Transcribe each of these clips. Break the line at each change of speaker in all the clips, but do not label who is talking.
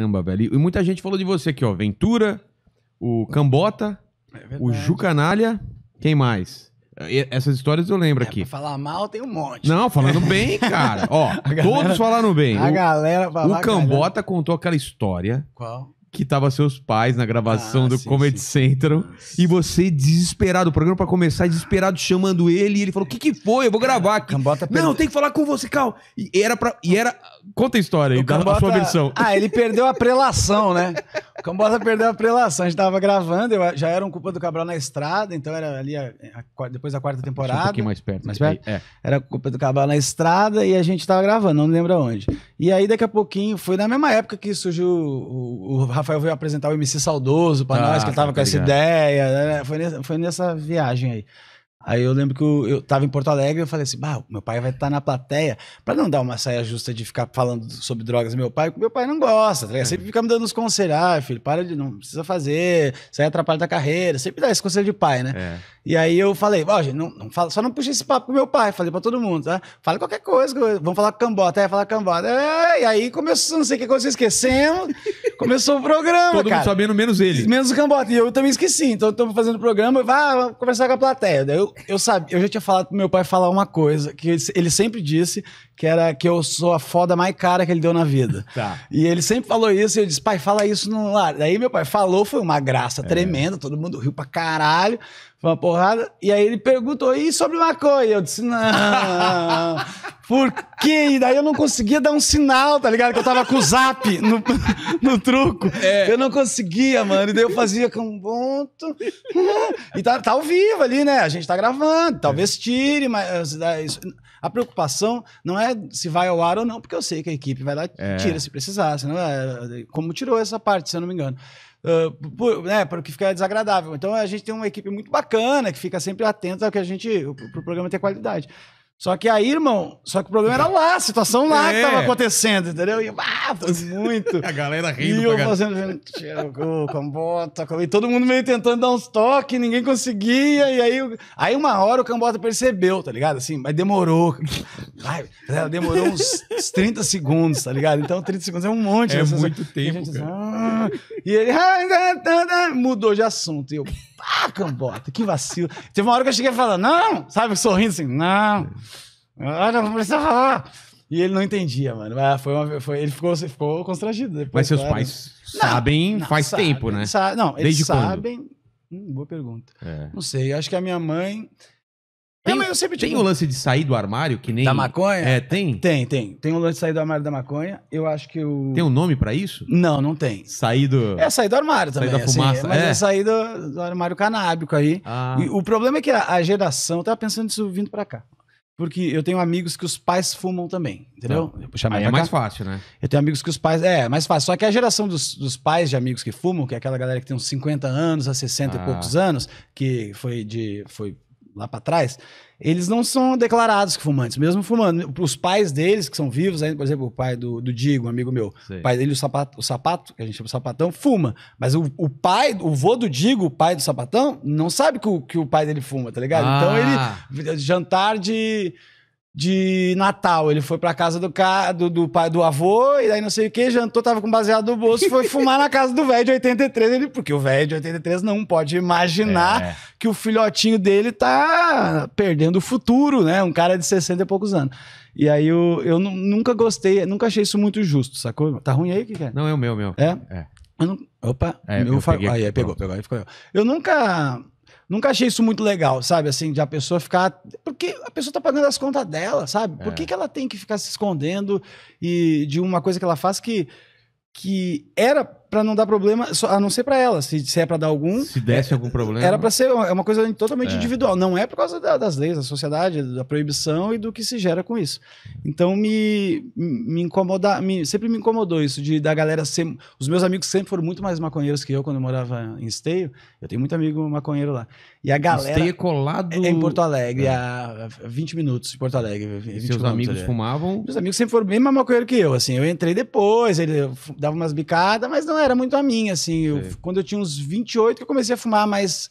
caramba, velho. E muita gente falou de você aqui, ó. Ventura, o Cambota, é o Ju Canalha. Quem mais? Essas histórias eu lembro é, aqui.
falar mal tem um monte. Não, falando bem, cara. Ó, galera, todos falaram bem. A o, galera O Cambota galera.
contou aquela história. Qual? que tava seus pais na gravação ah, do sim, Comedy Central e você desesperado, o programa para começar, desesperado chamando ele, e ele falou: "O que que foi? Eu vou gravar aqui". Cambota Não,
tem que falar com você, Cal. E era para e era conta a história aí, Cambota... a sua versão. Ah, ele perdeu a prelação, né? O Cambota perdeu a prelação. A gente tava gravando, eu já era um culpa do Cabral na estrada, então era ali a, a, depois da quarta temporada. um pouquinho mais perto. Mais perto? É. Era culpa do Cabral na estrada e a gente tava gravando, não lembro onde. E aí, daqui a pouquinho, foi na mesma época que surgiu. O, o Rafael veio apresentar o MC Saudoso pra ah, nós, que ele tava tá com essa ideia. Né? Foi nessa, foi nessa viagem aí. Aí eu lembro que eu, eu tava em Porto Alegre, eu falei assim, bah, meu pai vai estar tá na plateia, para não dar uma saia justa de ficar falando sobre drogas meu pai, porque meu pai não gosta, tá Sempre fica me dando uns conselhos, ah, filho, para de, não precisa fazer, isso aí atrapalha da carreira, sempre dá esse conselho de pai, né? É. E aí eu falei, ó, gente, não, não fala, só não puxa esse papo com meu pai, falei para todo mundo, tá? Fala qualquer coisa, vamos falar com cambota, é, falar cambota, é, e aí começou, não sei o que aconteceu, esquecendo. Começou o programa, Todo cara. mundo sabendo,
menos ele. Menos
o Cambota. E eu também esqueci. Então, estamos fazendo o programa, vá ah, conversar com a plateia. eu, eu, sabia, eu já tinha falado pro meu pai falar uma coisa, que ele, ele, sempre disse, que era que eu sou a foda mais cara que ele deu na vida. Tá. E ele sempre falou isso, e eu disse, pai, fala isso no lar. Daí meu pai falou, foi uma graça é. tremenda, todo mundo riu pra caralho. Foi uma porrada. E aí ele perguntou, e sobre maconha? Eu disse, não. Por quê? E daí eu não conseguia dar um sinal, tá ligado? Que eu tava com o zap no, no truco. É. Eu não conseguia, mano. E daí eu fazia com um ponto. E tá, tá ao vivo ali, né? A gente tá gravando. Talvez tire, mas. Eh, a preocupação não é se vai ao ar ou não, porque eu sei que a equipe vai lá e é. tira é. se precisar. Senão eh, como tirou essa parte, se eu não me engano para ah, por, né, porque fica desagradável. Então a gente tem uma equipe muito bacana que fica sempre atenta ao que a gente. para o programa ter qualidade. Só que aí, irmão, só que o problema era lá, a situação lá é. que tava acontecendo, entendeu? E ah, foi muito. a galera rindo. E eu fazendo, chegou com bota, com... e todo mundo meio tentando dar uns toques, ninguém conseguia. E aí, aí uma hora o Cambota percebeu, tá ligado? Assim, mas demorou. Ai, demorou uns 30 segundos, tá ligado? Então 30 segundos é um monte. É muito tempo, e, ah, e ele ah, é, é, é". mudou de assunto. E eu, ah, Cambota, que vacilo. Teve uma hora que eu cheguei falando, não, sabe, sorrindo assim, não. Ah, não, não precisa falar. E ele não entendia, mano. Ah, foi uma, foi, ele ficou, ficou constrangido. Depois, Mas seus claro. pais sabem não, faz sabe, tempo, né? não, Desde eles quando? sabem. Hum, boa pergunta. É. Não sei, acho que a minha mãe. Tem, minha eu sempre tem o
lance de sair do armário, que nem. Da
maconha? É, tem? Tem, tem. Tem o lance de sair do armário da maconha. Eu acho que o. Tem um nome
para isso? Não, não tem. Sair do.
É sair do armário também. Sair da fumaça. Assim, mas é? é, sair do, do armário canábico aí. Ah. o problema é que a, a geração. Eu tá tava pensando nisso vindo para cá. Porque eu tenho amigos que os pais fumam também, entendeu? Então, aí é mais fácil, né? Eu tenho amigos que os pais. É, é mais fácil. Só que a geração dos, dos, pais de amigos que fumam, que é aquela galera que tem uns 50 anos, a 60 ah. e poucos anos, que foi de. Foi lá para trás, eles não são declarados fumantes, mesmo fumando. Os pais deles, que são vivos ainda, por exemplo, o pai do, do Digo, um amigo meu, Sim. o pai dele, o sapato, o sapato, que a gente chama de sapatão, fuma. Mas o, o pai, o vô do Digo, o pai do sapatão, não sabe que o, que o pai dele fuma, tá ligado? Então, ah. Então ele. Jantar de de Natal. Ele foi pra casa do, ca... do, do pai do avô, e daí não sei o que, jantou, tava com baseado no bolso, foi fumar na casa do velho de 83. Ele, porque o velho de 83 não pode imaginar é. que o filhotinho dele tá perdendo o futuro, né? Um cara de 60 e poucos anos. E aí eu, eu nunca gostei, nunca achei isso muito justo, sacou? Tá ruim aí, que, que é?
Não, é o meu, é meu.
É? é. Eu não... Opa, é, meu eu fa... peguei... Aí, pegou, pegou, aí ficou eu. Eu nunca Nunca achei isso muito legal, sabe? Assim, de a pessoa ficar. Porque a pessoa tá pagando as contas dela, sabe? Por é. que, que ela tem que ficar se escondendo e de uma coisa que ela faz que, que era para não dar problema, a não ser para ela. Se, se é para dar algum. Se
desse é, algum problema. Era
para ser é uma coisa totalmente é. individual. Não é por causa da, das leis, da sociedade, da proibição e do que se gera com isso. Então me, me incomoda, me, sempre me incomodou isso de da galera ser. Os meus amigos sempre foram muito mais maconheiros que eu quando eu morava em Esteio. Eu tenho muito amigo maconheiro lá. E a galera. Esteio é colado. É, é em Porto Alegre, é. a 20 minutos de Porto Alegre. seus amigos ali. fumavam? Meus amigos sempre foram bem mais maconheiros que eu. Assim, eu entrei depois, ele dava umas bicadas, mas não era muito a minha, assim. Eu, quando eu tinha uns 28 que eu comecei a fumar, mas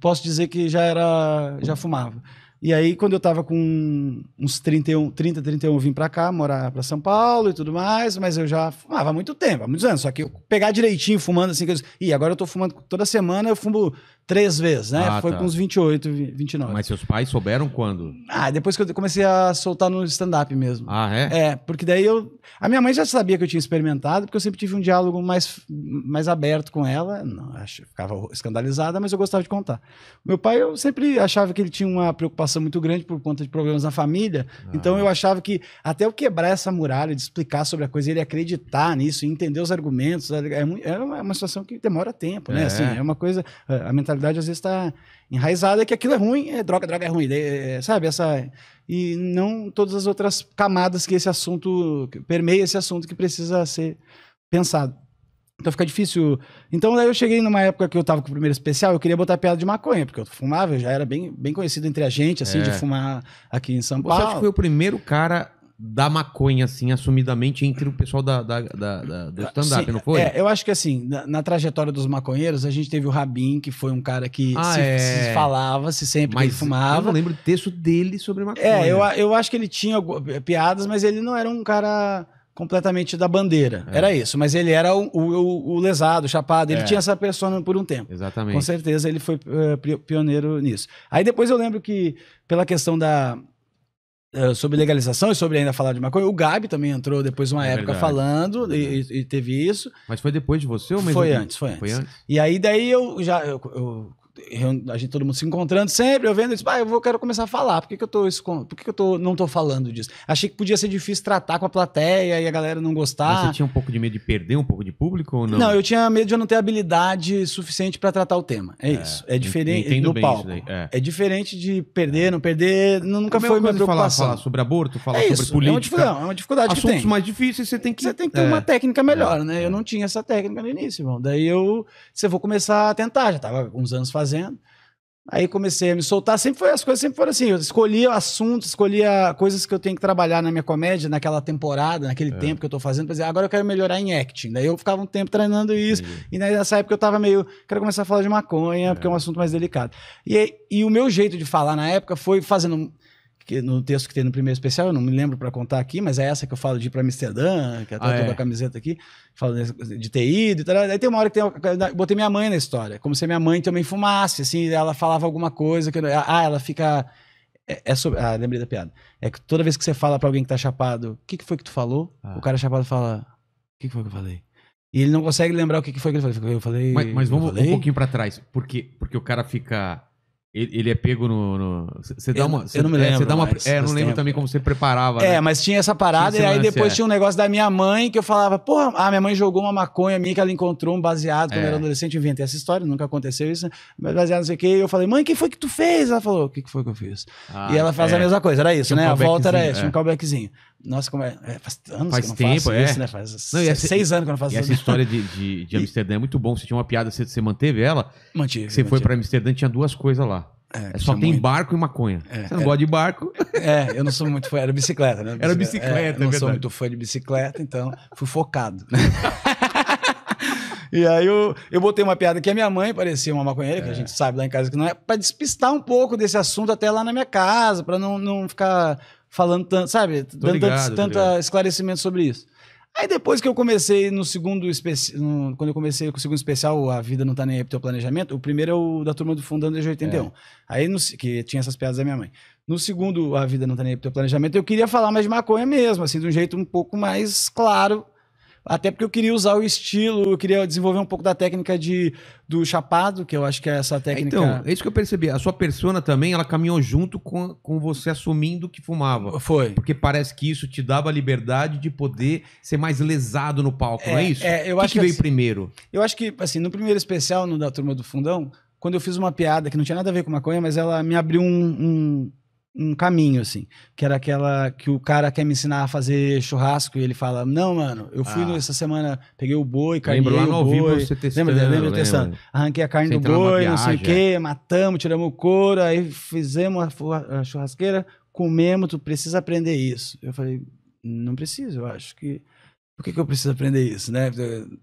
posso dizer que já era, já fumava. E aí, quando eu tava com uns 31, 30, 31, eu vim pra cá, morar pra São Paulo e tudo mais, mas eu já fumava ah, há muito tempo, há muitos anos. Só que eu pegar direitinho, fumando assim, que eu disse, Ih, agora eu tô fumando toda semana, eu fumo três vezes, né? Ah, Foi tá. com uns
28, 29. Mas seus pais souberam quando?
Ah, depois que eu comecei a soltar no stand-up mesmo. Ah, é? É, porque daí eu. A minha mãe já sabia que eu tinha experimentado, porque eu sempre tive um diálogo mais, mais aberto com ela. Não, acho, ficava escandalizada, mas eu gostava de contar. Meu pai, eu sempre achava que ele tinha uma preocupação muito grande por conta de problemas na família. Ah. Então eu achava que até eu quebrar essa muralha, de explicar sobre a coisa, ele acreditar nisso, entender os argumentos, é, é, é uma situação que demora tempo, né? É. Assim, é uma coisa, a mentalidade às vezes está enraizada que aquilo é ruim, é droga, droga é ruim, é, é, é, sabe? Essa e não todas as outras camadas que esse assunto que permeia esse assunto que precisa ser pensado. Então fica difícil. Então daí eu cheguei numa época que eu tava com o primeiro especial, eu queria botar piada de maconha, porque eu fumava, eu já era bem, bem conhecido entre a gente, assim, é. de fumar aqui em São Paulo. Você acha que foi o primeiro cara
da maconha, assim, assumidamente entre o pessoal da, da, da, da do ah, stand-up, não foi? É,
eu acho que assim, na, na, trajetória dos maconheiros, a gente teve o Rabin, que foi um cara que ah, se, é. se, falava, se sempre mas fumava. Eu não lembro o texto dele sobre maconha. É, eu, eu acho que ele tinha eh, piadas, mas ele não era um cara completamente da bandeira. É. Era isso. Mas ele era o, o, o lesado, o chapado. Ele é. tinha essa persona por um tempo. Exatamente. Com certeza ele foi uh, pioneiro nisso. Aí depois eu lembro que, pela questão da. Uh, sobre legalização e sobre ainda falar de maconha. O Gabi também entrou depois uma é época verdade. falando é e, e, teve isso. Mas foi depois de você ou mesmo? Foi antes, foi antes, foi antes. E aí daí eu já eu, eu a gente todo mundo se encontrando sempre, eu vendo isso, ah, eu vou, quero começar a falar, por que, que eu, tô, por que, que eu tô, não tô falando disso? Achei que podia ser difícil tratar com a plateia e a galera não gostar. Mas você tinha um
pouco de medo de perder um pouco de público ou não? Não, eu
tinha medo de eu não ter habilidade suficiente para tratar o tema, é, é isso, é diferente do palco. É. é. diferente de perder, não perder, nunca foi minha preocupação. Falar, falar
sobre aborto, falar é sobre política. É uma, é uma dificuldade assuntos que tem. Assuntos mais
difíceis você tem que... Você tem que ter uma é, técnica melhor, é, né? Eu é. não tinha essa técnica no início, irmão. Daí eu, você vou começar a tentar, já tava uns anos fazendo, fazendo. Aí comecei a me soltar, sempre foi as coisas sempre foram assim, eu escolhia assuntos, escolhia ah, coisas que eu tenho que trabalhar na minha comédia, naquela temporada, naquele é. tempo que eu tô fazendo, por agora eu quero melhorar em acting. Daí eu ficava um tempo treinando isso, Entendi. e nessa época eu tava meio, quero começar a falar de maconha, é. porque é um é. assunto mais delicado. E, e o meu jeito de falar na época foi fazendo que, no texto que tem no primeiro especial, eu não me lembro para contar aqui, mas é essa que eu falo de ir para Amsterdã, que até ah, eu tô é. com a camiseta aqui, falo de ter ido e tal. Aí tem uma hora que tem, eu botei minha mãe na história, como se a minha mãe também fumasse, assim, ela falava alguma coisa, que ah, ah, ela fica... É, é sobre, ah, lembrei da piada. É que toda vez que você fala para alguém que tá chapado, o que, que foi que tu falou? Ah. O cara chapado fala, o que, que foi que eu falei? E ele não consegue lembrar o que, que foi que ele falou. Eu falei... Mas, mas vamos falei? um pouquinho
para trás, porque, porque o cara fica ele, ele é pego no. Você dá uma. Cê, eu não me é, lembro. É, dá uma, mais, é, não lembro tempo.
também como você preparava.
É, né? mas tinha essa parada, tinha e aí depois é. tinha
um negócio da minha mãe que eu falava, porra, ah, minha mãe jogou uma maconha minha que ela encontrou um baseado quando é. eu era adolescente, eu inventei essa história, nunca aconteceu isso, mas baseado não sei o quê. E eu falei, mãe, o que foi que tu fez? Ela falou, o que foi que eu fiz? Ah, e ela faz a é. mesma coisa, era isso, tinha né? Um a volta era essa, um é. callbackzinho. Nossa, como é. é faz anos faz que eu não tempo, faço é. isso, né? Faz não, essa, seis anos que eu não faço isso. Essa história de,
de, de Amsterdã é muito bom. Você tinha uma piada, você, você manteve ela? Mantive. Você mantive. foi para Amsterdã tinha duas coisas lá. É, é só tem muito. barco e maconha. É, você não era, gosta é. de
barco. É, eu não sou muito fã. Era bicicleta, né? era bicicleta, é, Eu não é sou muito fã de bicicleta, então fui focado. E aí eu, eu botei uma piada que a minha mãe parecia uma maconheira, é. que a gente sabe lá em casa que não é, para despistar um pouco desse assunto até lá na minha casa, para não, não ficar falando, sabe, tô dando ligado, tanto, esclarecimento sobre isso. Aí depois que eu comecei no segundo especial, quando eu comecei com o segundo especial, a vida não tá nem aí pro teu planejamento, o primeiro é o da turma do fundando de 81. É. Aí, no, que tinha essas piadas da minha mãe. No segundo, a vida não tá nem aí pro teu planejamento, eu queria falar mais de maconha mesmo, assim, de um jeito um pouco mais claro, até porque eu queria usar o estilo, eu queria desenvolver um pouco da técnica de, do chapado, que eu acho que é essa é, técnica. Então, é isso que eu percebi.
A sua persona também, ela caminhou junto com, com você assumindo que fumava. Foi. Porque parece que isso te dava a liberdade de poder ser mais lesado no palco, é, não é isso? É, eu o que acho que, veio assim,
primeiro? Eu acho que, assim, no primeiro especial, no da Turma do Fundão, quando eu fiz uma piada que não tinha nada a ver com maconha, mas ela me abriu um, um um caminho, assim. Que era aquela que o cara quer me ensinar a fazer churrasco e ele fala: Não, mano, eu fui ah. essa semana, peguei o boi, carnei lá no boi. Você testando, lembra, lembra, lembra testando? Arranquei a carne você do boi, não sei o quê, é. matamos, tiramos o couro, aí fizemos a, a churrasqueira, comemos, tu precisa aprender isso. Eu falei: Não preciso, eu acho que por que, que, eu preciso aprender isso, né?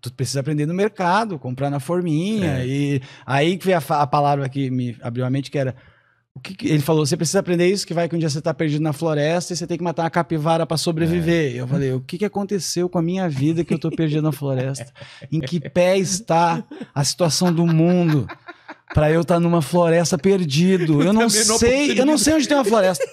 Tu precisa aprender no mercado, comprar na forminha. É. E aí que veio a, a, palavra que me abriu a mente, que era que, ele falou: você precisa aprender isso, que vai que um dia você tá perdido na floresta e você tem que matar uma capivara para sobreviver. É. Eu falei: o que, que aconteceu com a minha vida que eu tô perdido na floresta? Em que pé está a situação do mundo para eu estar tá numa floresta perdido? Eu, eu não sei, não eu não sei onde tem uma floresta.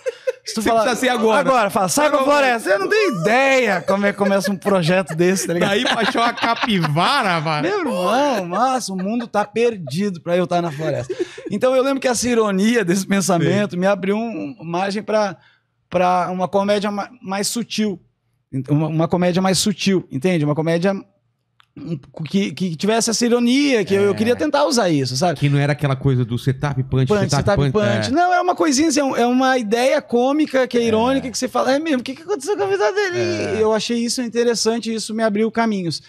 Se tu falar, assim agora. Agora, fala, sai pra floresta. Eu não tenho ideia como é que começa um projeto desse, tá ligado? Daí baixou a capivara, mano. Meu irmão, nossa, o mundo tá perdido pra eu estar tá na floresta. Então eu lembro que essa ironia desse pensamento Sim. me abriu um, uma margem para uma comédia ma mais sutil. Uma, uma, comédia mais sutil, entende? Uma comédia hum, que, que tivesse essa ironia, que é. eu, eu, queria é. tentar usar isso, sabe? Que não era aquela coisa do setup punch, punch setup, setup punch. punch. É. Não, é uma coisinha, assim, é, é uma ideia cômica que é, é irônica, que você fala, é mesmo, o que, que aconteceu com a vida dele? Eu achei isso interessante, isso me abriu caminhos.